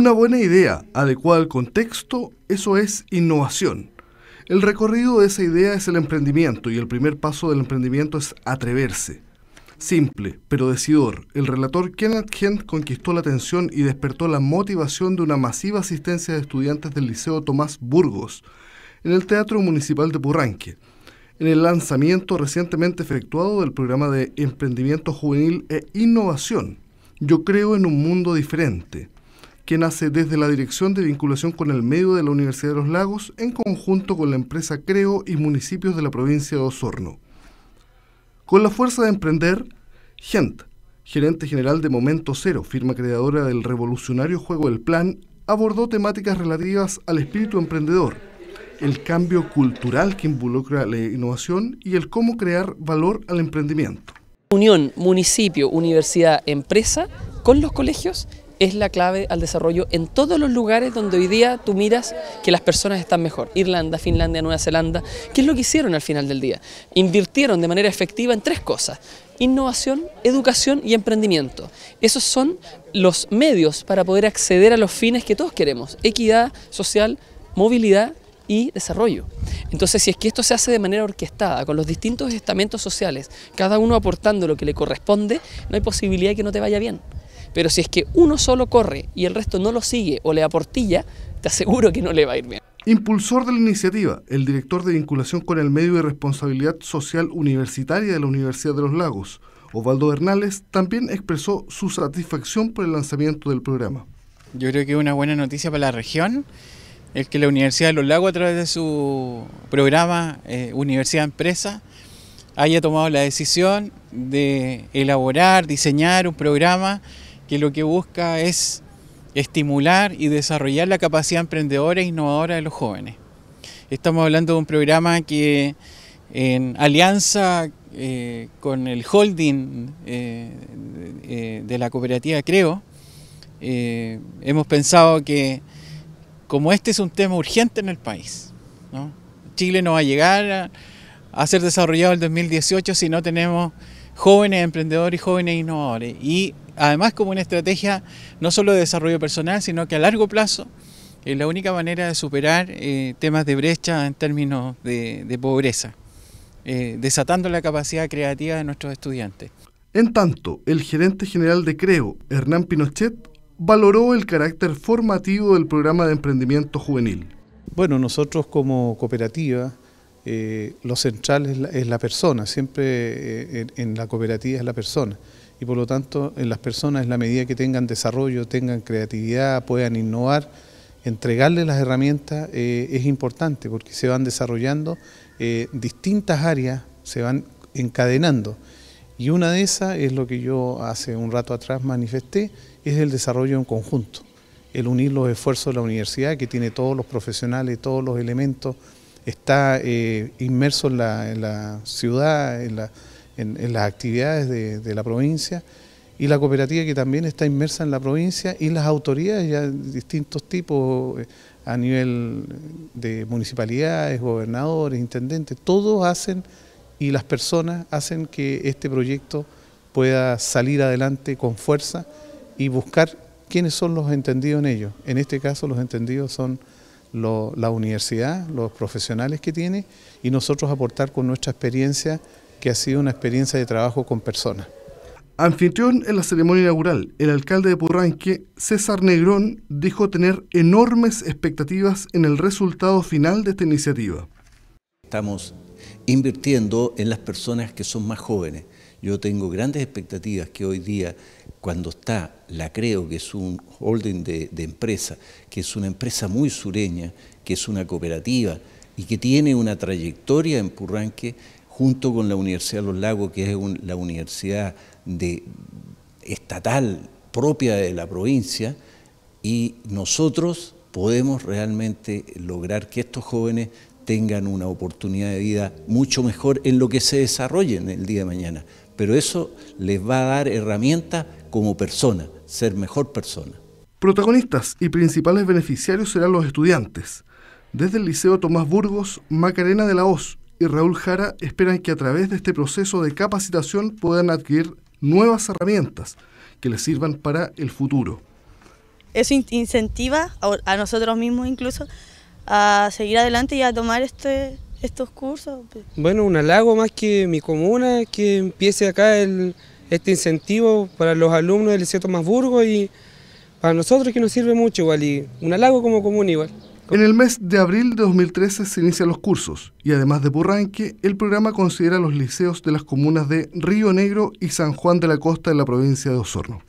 Una buena idea adecuada al contexto, eso es innovación. El recorrido de esa idea es el emprendimiento y el primer paso del emprendimiento es atreverse. Simple, pero decidor, el relator Kenneth Kent conquistó la atención y despertó la motivación de una masiva asistencia de estudiantes del Liceo Tomás Burgos en el Teatro Municipal de Purranque, en el lanzamiento recientemente efectuado del programa de Emprendimiento Juvenil e Innovación. Yo creo en un mundo diferente que nace desde la Dirección de Vinculación con el Medio de la Universidad de los Lagos en conjunto con la empresa Creo y municipios de la provincia de Osorno. Con la fuerza de emprender, Gent, gerente general de Momento Cero, firma creadora del revolucionario juego del Plan, abordó temáticas relativas al espíritu emprendedor, el cambio cultural que involucra la innovación y el cómo crear valor al emprendimiento. Unión, municipio, universidad, empresa con los colegios es la clave al desarrollo en todos los lugares donde hoy día tú miras que las personas están mejor. Irlanda, Finlandia, Nueva Zelanda, ¿qué es lo que hicieron al final del día? Invirtieron de manera efectiva en tres cosas. Innovación, educación y emprendimiento. Esos son los medios para poder acceder a los fines que todos queremos. Equidad social, movilidad y desarrollo. Entonces, si es que esto se hace de manera orquestada, con los distintos estamentos sociales, cada uno aportando lo que le corresponde, no hay posibilidad de que no te vaya bien. Pero si es que uno solo corre y el resto no lo sigue o le aportilla, te aseguro que no le va a ir bien. Impulsor de la iniciativa, el director de vinculación con el medio de responsabilidad social universitaria de la Universidad de los Lagos, Osvaldo Bernales, también expresó su satisfacción por el lanzamiento del programa. Yo creo que es una buena noticia para la región es que la Universidad de los Lagos, a través de su programa eh, Universidad Empresa, haya tomado la decisión de elaborar, diseñar un programa que lo que busca es estimular y desarrollar la capacidad emprendedora e innovadora de los jóvenes. Estamos hablando de un programa que en alianza eh, con el holding eh, eh, de, la cooperativa Creo, hemos pensado que como este es un tema urgente en el país, Chile no va a llegar a, ser desarrollado el 2018 si no tenemos jóvenes emprendedores y jóvenes innovadores. Y además como una estrategia no solo de desarrollo personal, sino que a largo plazo es la única manera de superar eh, temas de brecha en términos de, pobreza, eh, desatando la capacidad creativa de nuestros estudiantes. En tanto, el gerente general de CREO, Hernán Pinochet, valoró el carácter formativo del programa de emprendimiento juvenil. Bueno, nosotros como cooperativa, eh, lo central es la, persona, siempre en la cooperativa es la persona y por lo tanto en las personas en la medida que tengan desarrollo, tengan creatividad, puedan innovar, entregarles las herramientas eh, es importante porque se van desarrollando eh, distintas áreas, se van encadenando. Y una de esas es lo que yo hace un rato atrás manifesté, es el desarrollo en conjunto, el unir los esfuerzos de la universidad que tiene todos los profesionales, todos los elementos, está eh, inmerso en la ciudad, en la en, las actividades de, la provincia y la cooperativa que también está inmersa en la provincia y las autoridades ya de distintos tipos eh, a nivel de municipalidades, gobernadores, intendentes, todos hacen y las personas hacen que este proyecto pueda salir adelante con fuerza y buscar quiénes son los entendidos en ello. En este caso los entendidos son la universidad, los profesionales que tiene y nosotros aportar con nuestra experiencia que ha sido una experiencia de trabajo con personas. Anfitrión en la ceremonia inaugural, el alcalde de Purranque, César Negrón, dijo tener enormes expectativas en el resultado final de esta iniciativa. Estamos invirtiendo en las personas que son más jóvenes. Yo tengo grandes expectativas que hoy día, cuando está la Creo, que es un holding de, empresa, que es una empresa muy sureña, que es una cooperativa y que tiene una trayectoria en Purranque, junto con la Universidad de los Lagos, que es la universidad estatal propia de la provincia, y nosotros podemos realmente lograr que estos jóvenes tengan una oportunidad de vida mucho mejor en lo que se desarrollen el día de mañana. Pero eso les va a dar herramientas como persona, ser mejor persona. Protagonistas y principales beneficiarios serán los estudiantes. Desde el Liceo Tomás Burgos, Macarena de la Hoz, y Raúl Jara esperan que a través de este proceso de capacitación puedan adquirir nuevas herramientas que les sirvan para el futuro. Eso incentiva a, nosotros mismos incluso a seguir adelante y a tomar este, estos cursos. Bueno, un halago más que mi comuna, que empiece acá el, este incentivo para los alumnos del Liceo Tomás y para nosotros que nos sirve mucho igual y un halago como común igual. En el mes de abril de 2013 se inician los cursos y además de Burranque, el programa considera los liceos de las comunas de Río Negro y San Juan de la Costa en la provincia de Osorno.